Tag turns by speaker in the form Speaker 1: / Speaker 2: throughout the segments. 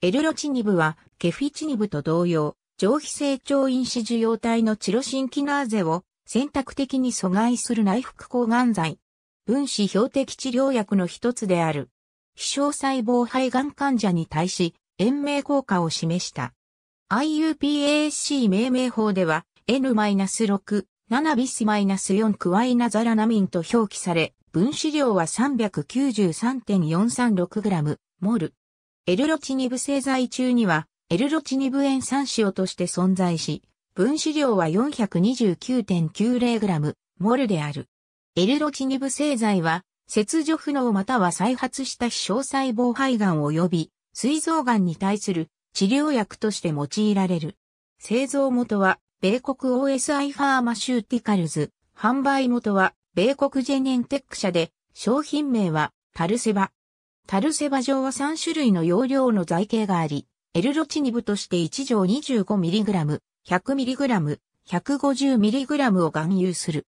Speaker 1: エルロチニブは、ケフィチニブと同様、上皮成長因子受容体のチロシンキナーゼを選択的に阻害する内服抗がん剤。分子標的治療薬の一つである。飛翔細胞肺がん患者に対し、延命効果を示した。IUPAC 命名法では、N-6、7ビス -4 クワイナザラナミンと表記され、分子量は 393.436g、モル。エルロチニブ製剤中には、エルロチニブ塩酸塩として存在し、分子量は 429.90g、モルである。エルロチニブ製剤は、切除不能または再発した小細胞肺がん及び、膵臓がんに対する治療薬として用いられる。製造元は、米国 OSI ファーマシューティカルズ、販売元は、米国ジェネンテック社で、商品名は、パルセバ。タルセバ状は3種類の容量の材形があり、エルロチニブとして1錠 25mg、100mg、150mg を含有する。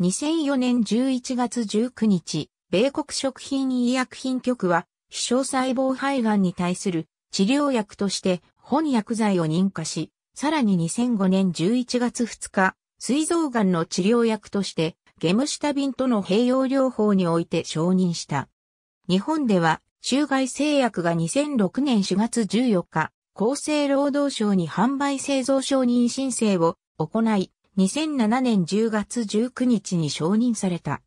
Speaker 1: 2004年11月19日、米国食品医薬品局は、飛翔細胞肺がんに対する治療薬として本薬剤を認可し、さらに2005年11月2日、膵臓がんの治療薬として、ゲムシタビンとの併用療法において承認した。日本では、州外製薬が2006年4月14日、厚生労働省に販売製造承認申請を行い、2007年10月19日に承認された。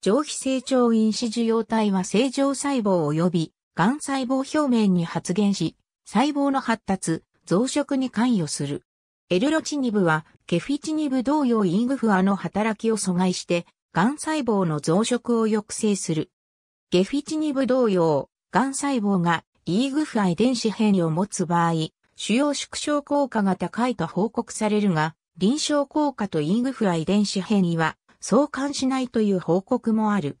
Speaker 1: 上皮成長因子受容体は正常細胞及び、癌細胞表面に発現し、細胞の発達、増殖に関与する。エルロチニブは、ケフィチニブ同様イングフアの働きを阻害して、癌細胞の増殖を抑制する。ゲフィチニブ同様、癌細胞が E グフア遺伝子変異を持つ場合、主要縮小効果が高いと報告されるが、臨床効果と E グフア遺伝子変異は相関しないという報告もある。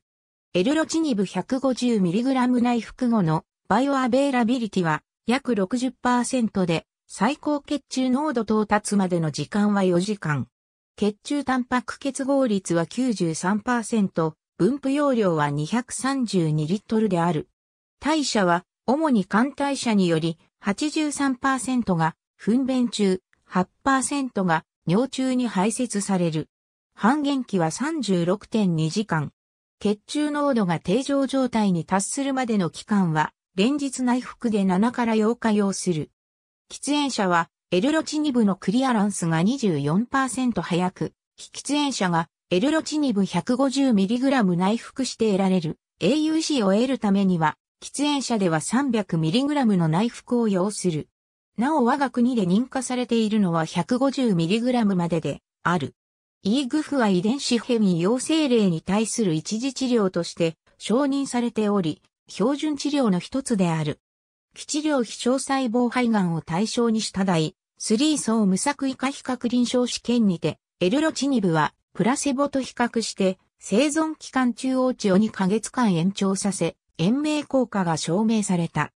Speaker 1: エルロチニブ 150mg 内服後のバイオアベイラビリティは約60%で最高血中濃度到達までの時間は4時間。血中タンパク結合率は93%、分布容量は232リットルである。代謝は、主に肝代謝により83%が糞便中、8%が尿中に排泄される。半減期は36.2時間。血中濃度が定常状態に達するまでの期間は、連日内服で7から8日要する。喫煙者は、エルロチニブのクリアランスが24%早く、非喫煙者がエルロチニブ 150mg 内服して得られる AUC を得るためには、喫煙者では 300mg の内服を要する。なお我が国で認可されているのは 150mg までである。イーグフは遺伝子変異陽性例に対する一時治療として承認されており、標準治療の一つである。基治療非小細胞肺がんを対象にした第3層無作為化比較臨床試験にて、エルロチニブはプラセボと比較して生存期間中央値を2ヶ月間延長させ、延命効果が証明された。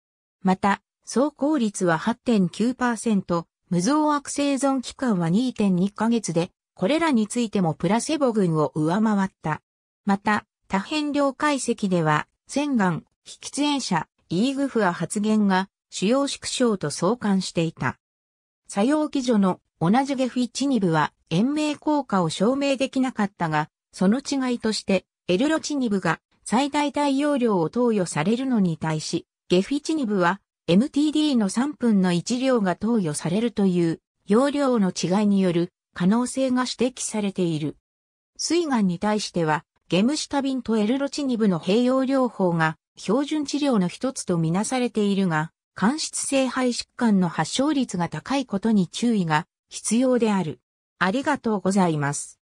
Speaker 1: また、走行率は8.9%、無造悪生存期間は2.2ヶ月で、これらについてもプラセボ群を上回った。また、多変量解析では、洗顔、喫煙者、イーグフア発言が、主要縮小と相関していた。作用基準の同じゲフィチニブは延命効果を証明できなかったが、その違いとして、エルロチニブが最大大容量を投与されるのに対し、ゲフィチニブは MTD の3分の1量が投与されるという容量の違いによる可能性が指摘されている。水がんに対しては、ゲムシタビンとエルロチニブの併用療法が標準治療の一つとみなされているが、間質性肺疾患の発症率が高いことに注意が必要である。ありがとうございます。